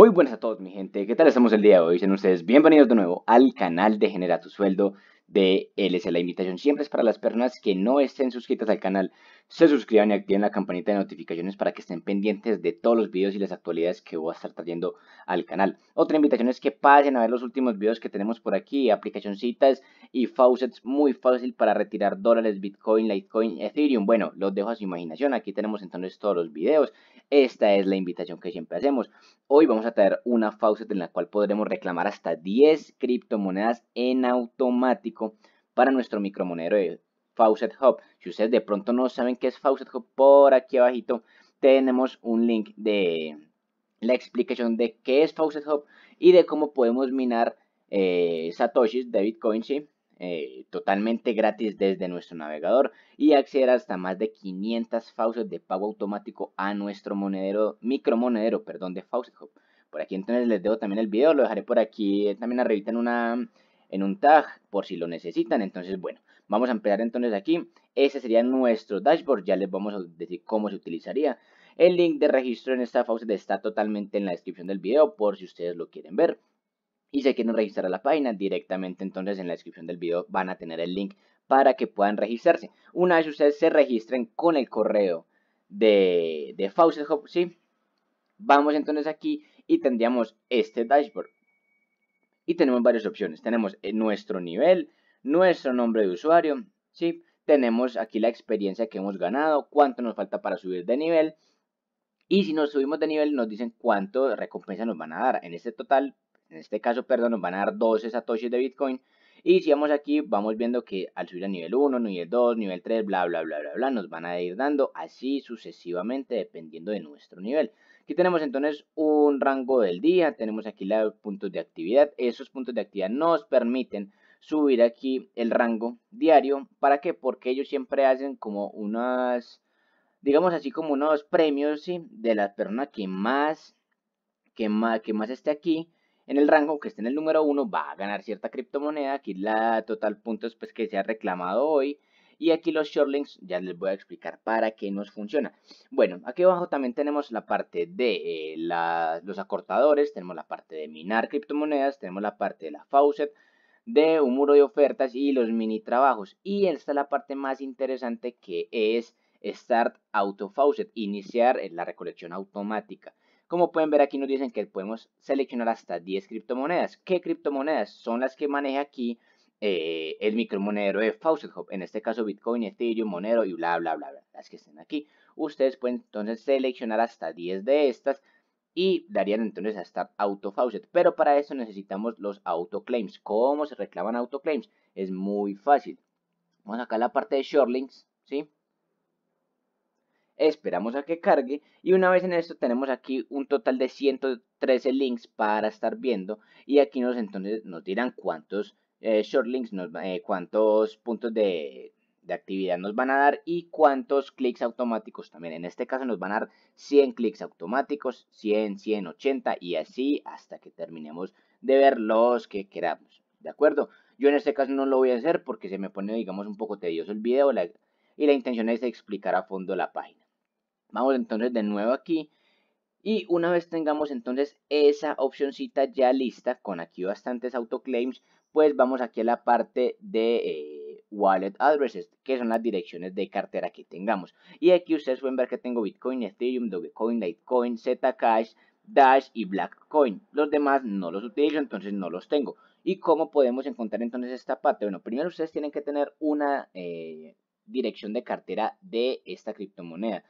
Muy buenas a todos mi gente, ¿qué tal estamos el día de hoy? Sean ustedes bienvenidos de nuevo al canal de Genera tu Sueldo de LC. La invitación siempre es para las personas que no estén suscritas al canal, se suscriban y activen la campanita de notificaciones para que estén pendientes de todos los videos y las actualidades que voy a estar trayendo al canal. Otra invitación es que pasen a ver los últimos videos que tenemos por aquí, citas y faucets muy fácil para retirar dólares, Bitcoin, Litecoin, Ethereum. Bueno, los dejo a su imaginación, aquí tenemos entonces todos los videos esta es la invitación que siempre hacemos. Hoy vamos a traer una faucet en la cual podremos reclamar hasta 10 criptomonedas en automático para nuestro micromonero de Faucet Hub. Si ustedes de pronto no saben qué es Faucet Hub, por aquí abajito tenemos un link de la explicación de qué es Faucet Hub y de cómo podemos minar eh, satoshis de Bitcoin, ¿sí? Eh, totalmente gratis desde nuestro navegador y acceder hasta más de 500 fauces de pago automático a nuestro monedero, micromonedero, perdón, de Faucet Por aquí entonces les dejo también el video, lo dejaré por aquí eh, también arribita en, una, en un tag por si lo necesitan. Entonces, bueno, vamos a empezar entonces aquí. Ese sería nuestro dashboard, ya les vamos a decir cómo se utilizaría. El link de registro en esta faucet está totalmente en la descripción del video por si ustedes lo quieren ver. Y si quieren registrar a la página, directamente entonces en la descripción del video van a tener el link para que puedan registrarse. Una vez ustedes se registren con el correo de, de Faucet Vamos entonces aquí y tendríamos este dashboard. Y tenemos varias opciones. Tenemos eh, nuestro nivel, nuestro nombre de usuario, ¿sí? Tenemos aquí la experiencia que hemos ganado, cuánto nos falta para subir de nivel. Y si nos subimos de nivel nos dicen cuánto recompensa nos van a dar. En este total en este caso, perdón, nos van a dar 12 satoshis de Bitcoin. Y si vamos aquí, vamos viendo que al subir a nivel 1, nivel 2, nivel 3, bla, bla, bla, bla, bla, nos van a ir dando así sucesivamente dependiendo de nuestro nivel. Aquí tenemos entonces un rango del día, tenemos aquí los puntos de actividad. Esos puntos de actividad nos permiten subir aquí el rango diario. ¿Para qué? Porque ellos siempre hacen como unas, digamos así, como unos premios, De la persona que más, que más esté aquí en el rango, que esté en el número 1, va a ganar cierta criptomoneda. Aquí la total puntos pues, que se ha reclamado hoy. Y aquí los shortlinks, ya les voy a explicar para qué nos funciona. Bueno, aquí abajo también tenemos la parte de eh, los acortadores, tenemos la parte de minar criptomonedas, tenemos la parte de la faucet, de un muro de ofertas y los mini trabajos. Y esta es la parte más interesante que es Start Auto Faucet, iniciar la recolección automática. Como pueden ver aquí nos dicen que podemos seleccionar hasta 10 criptomonedas. ¿Qué criptomonedas? Son las que maneja aquí eh, el micromonedero de Faucet Hub. En este caso Bitcoin, Ethereum, Monero y bla, bla, bla, bla. Las que estén aquí. Ustedes pueden entonces seleccionar hasta 10 de estas y darían entonces a estar Auto Faucet. Pero para eso necesitamos los autoclaims. ¿Cómo se reclaman autoclaims? Es muy fácil. Vamos acá a la parte de shortlinks, ¿sí? esperamos a que cargue y una vez en esto tenemos aquí un total de 113 links para estar viendo y aquí nos entonces nos dirán cuántos eh, short links, nos, eh, cuántos puntos de, actividad nos van a dar y cuántos clics automáticos también. En este caso nos van a dar 100 clics automáticos, 100, 180 y así hasta que terminemos de ver los que queramos. ¿De acuerdo? Yo en este caso no lo voy a hacer porque se me pone, digamos, un poco tedioso el video y la intención es explicar a fondo la página. Vamos entonces de nuevo aquí. Y una vez tengamos entonces esa opcióncita ya lista, con aquí bastantes autoclaims, pues vamos aquí a la parte de eh, wallet addresses, que son las direcciones de cartera que tengamos. Y aquí ustedes pueden ver que tengo Bitcoin, Ethereum, Dogecoin, Litecoin, Zcash, Dash y Blackcoin. Los demás no los utilizo, entonces no los tengo. ¿Y cómo podemos encontrar entonces esta parte? Bueno, primero ustedes tienen que tener una eh, dirección de cartera de esta criptomoneda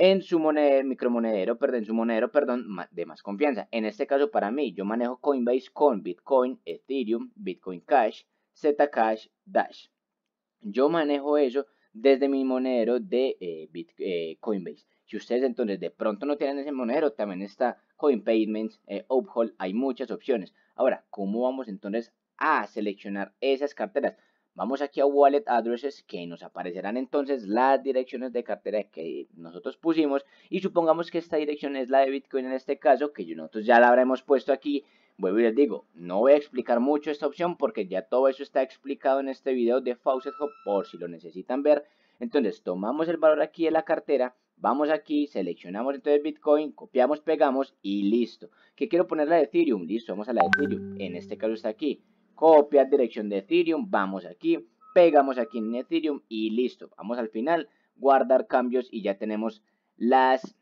en su monedero, micromonedero, perdón, en su monedero, perdón, de más confianza. En este caso para mí, yo manejo Coinbase con Bitcoin, Ethereum, Bitcoin Cash, Zcash, Dash. Yo manejo eso desde mi monedero de eh, eh, Coinbase. Si ustedes entonces de pronto no tienen ese monedero, también está CoinPayments, eh, hay muchas opciones. Ahora, ¿cómo vamos entonces a seleccionar esas carteras? Vamos aquí a Wallet Addresses que nos aparecerán entonces las direcciones de cartera que nosotros pusimos y supongamos que esta dirección es la de Bitcoin en este caso que nosotros ya la habremos puesto aquí. Vuelvo y les digo, no voy a explicar mucho esta opción porque ya todo eso está explicado en este video de Faucet Hub por si lo necesitan ver. Entonces tomamos el valor aquí de la cartera, vamos aquí, seleccionamos entonces Bitcoin, copiamos, pegamos y listo. ¿Qué quiero poner la de Ethereum? Listo, vamos a la de Ethereum, en este caso está aquí copia dirección de Ethereum, vamos aquí, pegamos aquí en Ethereum y listo. Vamos al final, guardar cambios y ya tenemos las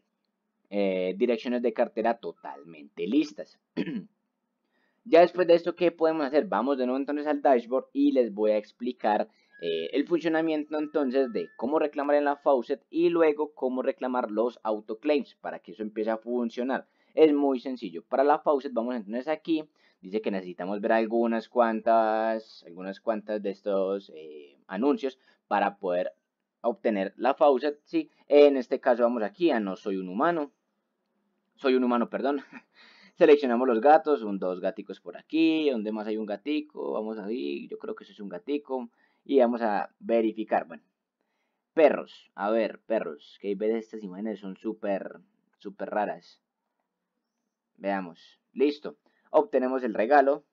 eh, direcciones de cartera totalmente listas. ya después de esto, ¿qué podemos hacer? Vamos de nuevo entonces al dashboard y les voy a explicar eh, el funcionamiento entonces de cómo reclamar en la faucet y luego cómo reclamar los autoclaims para que eso empiece a funcionar. Es muy sencillo. Para la faucet vamos entonces aquí. Dice que necesitamos ver algunas cuantas, algunas cuantas de estos eh, anuncios para poder obtener la faucet. Sí, en este caso vamos aquí a no soy un humano. Soy un humano, perdón. Seleccionamos los gatos, un, dos gaticos por aquí, ¿Dónde más hay un gatico, vamos ahí, yo creo que eso es un gatico. Y vamos a verificar, bueno, perros, a ver, perros, que hay estas imágenes son súper, súper raras. Veamos. Listo. Obtenemos el regalo.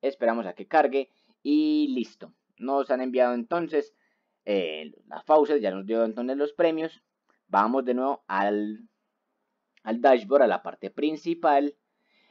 Esperamos a que cargue y listo. Nos han enviado entonces eh, la las ya nos dio entonces los premios. Vamos de nuevo al, al dashboard, a la parte principal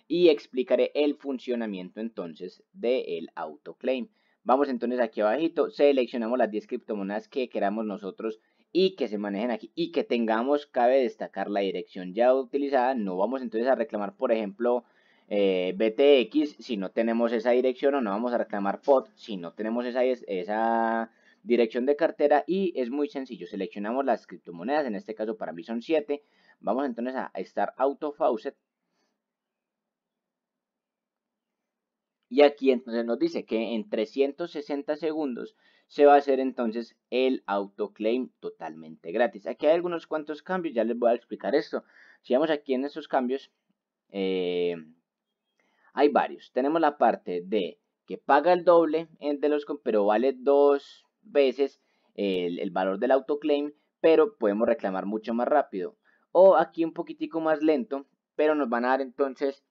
y explicaré el funcionamiento entonces del auto autoclaim. Vamos entonces aquí abajito, seleccionamos las 10 criptomonedas que queramos nosotros y que se manejen aquí y que tengamos, cabe destacar la dirección ya utilizada. No vamos entonces a reclamar, por ejemplo, eh, BTX si no tenemos esa dirección o no vamos a reclamar POT si no tenemos esa, esa dirección de cartera y es muy sencillo. Seleccionamos las criptomonedas, en este caso para mí son 7. Vamos entonces a estar auto faucet Y aquí entonces nos dice que en 360 segundos se va a hacer entonces el autoclaim totalmente gratis. Aquí hay algunos cuantos cambios, ya les voy a explicar esto. Si vamos aquí en estos cambios, eh, hay varios. Tenemos la parte de que paga el doble de los, pero vale dos veces el, el valor del autoclaim, pero podemos reclamar mucho más rápido. O aquí un poquitico más lento, pero nos van a dar entonces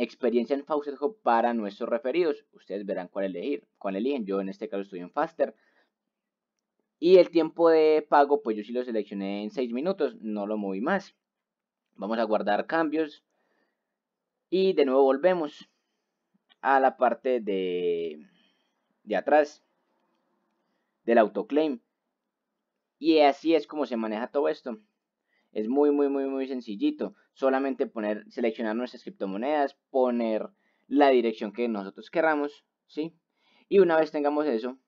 Experiencia en Faucet Hub para nuestros referidos. Ustedes verán cuál elegir, cuál eligen. Yo en este caso estoy en Faster. Y el tiempo de pago, pues yo sí lo seleccioné en 6 minutos, no lo moví más. Vamos a guardar cambios. Y de nuevo volvemos a la parte de, de atrás del autoclaim. Y así es como se maneja todo esto. Es muy, muy, muy, muy sencillito. Solamente poner, seleccionar nuestras criptomonedas, poner la dirección que nosotros queramos ¿sí? Y una vez tengamos eso,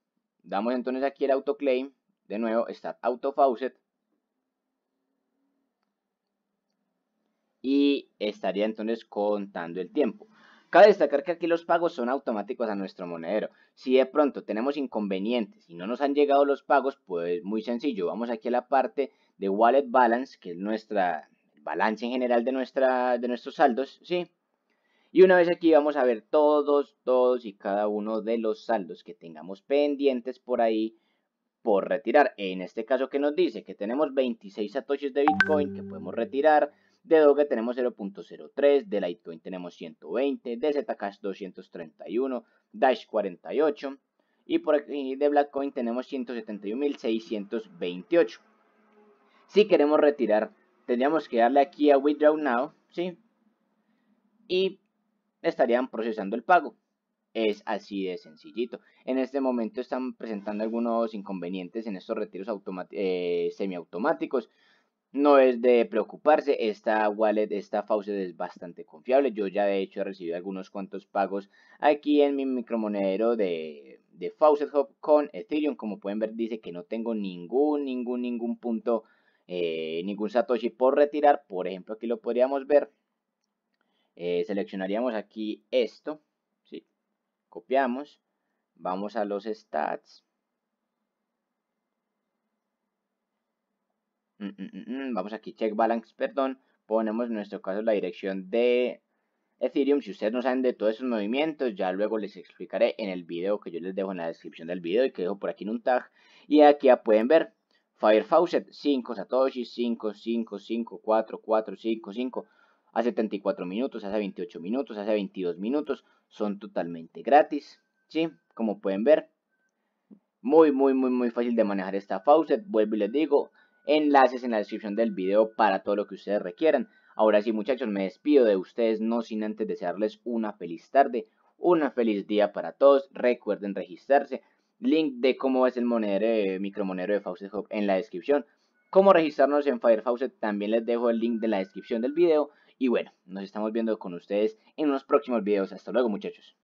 damos entonces aquí el autoclaim, de nuevo, start auto Y estaría entonces contando el tiempo. Cabe destacar que aquí los pagos son automáticos a nuestro monedero. Si de pronto tenemos inconvenientes y no nos han llegado los pagos, pues muy sencillo, vamos aquí a la parte de Wallet Balance, que es nuestra balance en general de, nuestros saldos, ¿sí? Y una vez aquí vamos a ver todos, todos y cada uno de los saldos que tengamos pendientes por ahí por retirar. En este caso que nos dice que tenemos 26 satoshis de Bitcoin que podemos retirar, de Doge tenemos 0.03, de Litecoin tenemos 120, de Zcash 231, Dash 48 y por aquí de Blackcoin tenemos 171.628. Si queremos retirar, tendríamos que darle aquí a Withdraw Now, ¿sí? Y estarían procesando el pago. Es así de sencillito. En este momento están presentando algunos inconvenientes en estos retiros eh, semiautomáticos no es de preocuparse, esta wallet, esta faucet es bastante confiable. Yo ya de hecho he recibido algunos cuantos pagos aquí en mi micromonedero de, de Faucet Hub con Ethereum. Como pueden ver dice que no tengo ningún, ningún, ningún punto, eh, ningún Satoshi por retirar. Por ejemplo aquí lo podríamos ver. Eh, seleccionaríamos aquí esto, copiamos, vamos a los stats Mm, mm, mm, vamos aquí, check balance, perdón. Ponemos en nuestro caso la dirección de Ethereum. Si ustedes no saben de todos esos movimientos, ya luego les explicaré en el video que yo les dejo en la descripción del video y que dejo por aquí en un tag. Y aquí ya pueden ver. Fire Faucet, 5 Satoshi, 5, 5, 5, 4, 4, 5, 5. Hace 74 minutos, hace 28 minutos, hace 22 minutos. Son totalmente gratis. ¿Sí? Como pueden ver. Muy, muy, muy, muy fácil de manejar esta faucet. Vuelvo y les digo, enlaces en la descripción del video para todo lo que ustedes requieran. Ahora sí muchachos, me despido de ustedes, no sin antes desearles una feliz tarde, una feliz día para todos. Recuerden registrarse. Link de cómo es el monedero, eh, micromonero de Faucet Hub en la descripción. Cómo registrarnos en Firefaucet también les dejo el link de la descripción del video. Y bueno, nos estamos viendo con ustedes en unos próximos videos. Hasta luego muchachos.